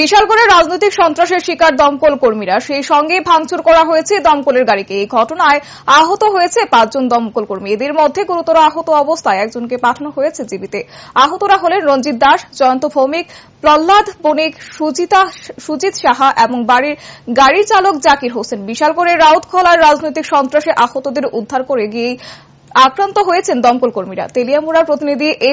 বিশাল করে রাজনৈতিক সন্ত্রাসের শিকার দমকল কর্মীরা সেই সঙ্গে ভাঙচুর করা হয়েছে দমকলের গাড়িকে এই ঘটনায় আহত হয়েছে পাঁচজন দমকল কর্মী এদের মধ্যে গুরুতর আহত অবস্থায় একজনকে পাঠানো হয়েছে জীবিতে আহতরা হলেন রঞ্জিত দাস জয়ন্ত ভৌমিক প্রহ্লাদ বণিক সুজিতা সুজিত সাহা এবং বাড়ির গাড়ির চালক জাকির হোসেন বিশালগড়ে রাউতখলার রাজনৈতিক সন্ত্রাসে আহতদের উদ্ধার করে গিয়ে আক্রান্ত হয়েছেন দমকল কর্মীরা তেলিয়ামুড়ার প্রতিনিধি এ